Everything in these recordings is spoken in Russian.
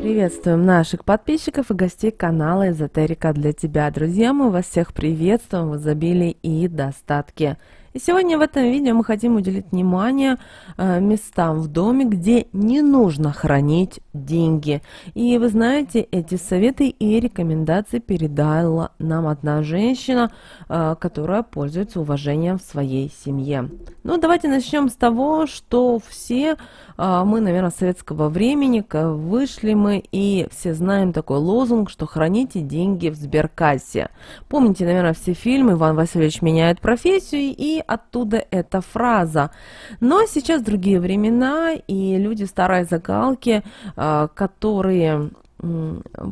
Приветствуем наших подписчиков и гостей канала «Эзотерика для тебя». Друзья, мы вас всех приветствуем в изобилии и достатке. И сегодня в этом видео мы хотим уделить внимание э, местам в доме, где не нужно хранить деньги. И вы знаете, эти советы и рекомендации передала нам одна женщина, э, которая пользуется уважением в своей семье. Ну давайте начнем с того, что все а, мы, наверное, советского времени вышли мы и все знаем такой лозунг, что храните деньги в сберкассе. Помните, наверное, все фильмы «Иван Васильевич меняет профессию» и оттуда эта фраза. Но сейчас другие времена, и люди старой закалки, а, которые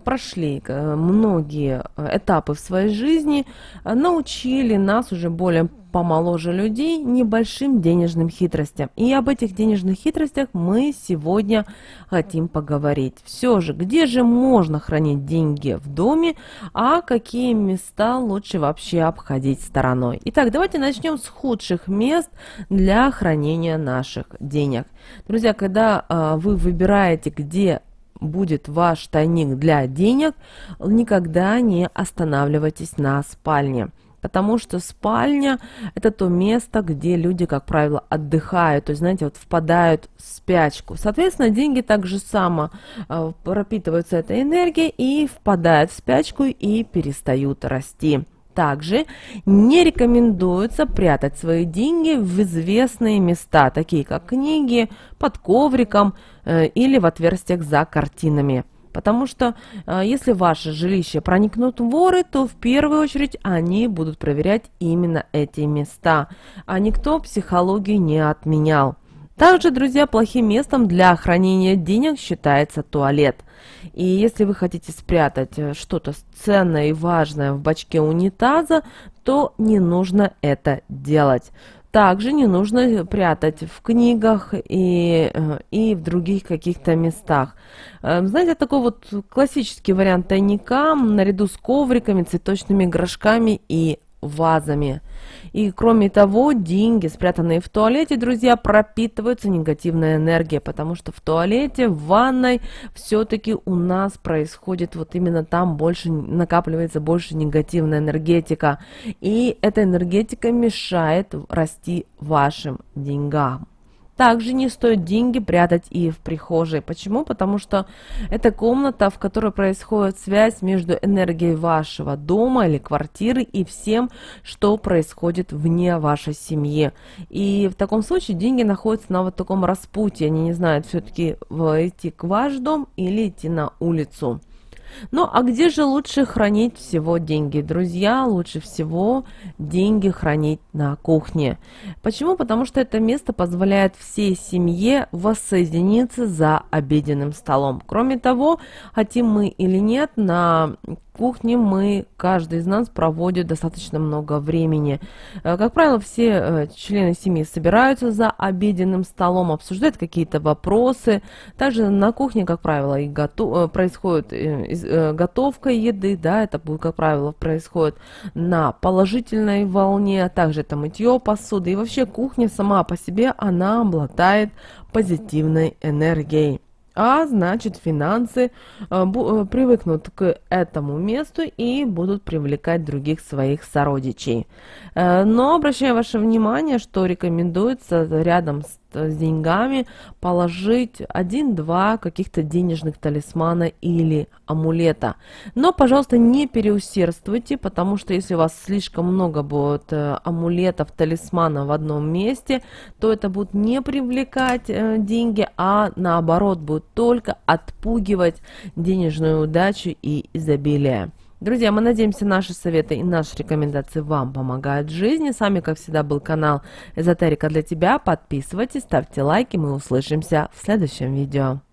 прошли э, многие э, этапы в своей жизни, э, научили нас уже более помоложе людей небольшим денежным хитростям. И об этих денежных хитростях мы сегодня хотим поговорить. Все же, где же можно хранить деньги в доме, а какие места лучше вообще обходить стороной. Итак, давайте начнем с худших мест для хранения наших денег. Друзья, когда э, вы выбираете, где будет ваш тайник для денег, никогда не останавливайтесь на спальне потому что спальня – это то место, где люди, как правило, отдыхают, то есть, знаете, вот впадают в спячку. Соответственно, деньги так же само э, пропитываются этой энергией и впадают в спячку и перестают расти. Также не рекомендуется прятать свои деньги в известные места, такие как книги, под ковриком э, или в отверстиях за картинами. Потому что э, если в ваше жилище проникнут воры, то в первую очередь они будут проверять именно эти места. А никто психологию не отменял. Также, друзья, плохим местом для хранения денег считается туалет. И если вы хотите спрятать э, что-то ценное и важное в бачке унитаза, то не нужно это делать. Также не нужно э, прятать в книгах и, э, и в других каких-то местах. Знаете, такой вот классический вариант тайника наряду с ковриками, цветочными горшками и вазами. И кроме того, деньги, спрятанные в туалете, друзья, пропитываются негативной энергией, потому что в туалете, в ванной все-таки у нас происходит вот именно там больше, накапливается больше негативная энергетика. И эта энергетика мешает расти вашим деньгам. Также не стоит деньги прятать и в прихожей. Почему? Потому что это комната, в которой происходит связь между энергией вашего дома или квартиры и всем, что происходит вне вашей семьи. И в таком случае деньги находятся на вот таком распутье. Они не знают все-таки войти к ваш дом или идти на улицу. Ну, а где же лучше хранить всего деньги? Друзья, лучше всего деньги хранить на кухне. Почему? Потому что это место позволяет всей семье воссоединиться за обеденным столом. Кроме того, хотим мы или нет, на кухне мы, каждый из нас, проводит достаточно много времени. Э, как правило, все э, члены семьи собираются за обеденным столом, обсуждают какие-то вопросы. Также на кухне, как правило, и готов, э, происходит готовка еды, да, это, как правило, происходит на положительной волне, а также это мытье посуды. И вообще кухня сама по себе, она обладает позитивной энергией. А значит, финансы э, э, привыкнут к этому месту и будут привлекать других своих сородичей. Э, но обращаю ваше внимание, что рекомендуется рядом с Э, с деньгами, положить один-два каких-то денежных талисмана или амулета. Но, пожалуйста, не переусердствуйте, потому что если у вас слишком много будет э, амулетов, талисмана в одном месте, то это будет не привлекать э, деньги, а наоборот будет только отпугивать денежную удачу и изобилие. Друзья, мы надеемся, наши советы и наши рекомендации вам помогают в жизни. С вами, как всегда, был канал Эзотерика для тебя. Подписывайтесь, ставьте лайки. Мы услышимся в следующем видео.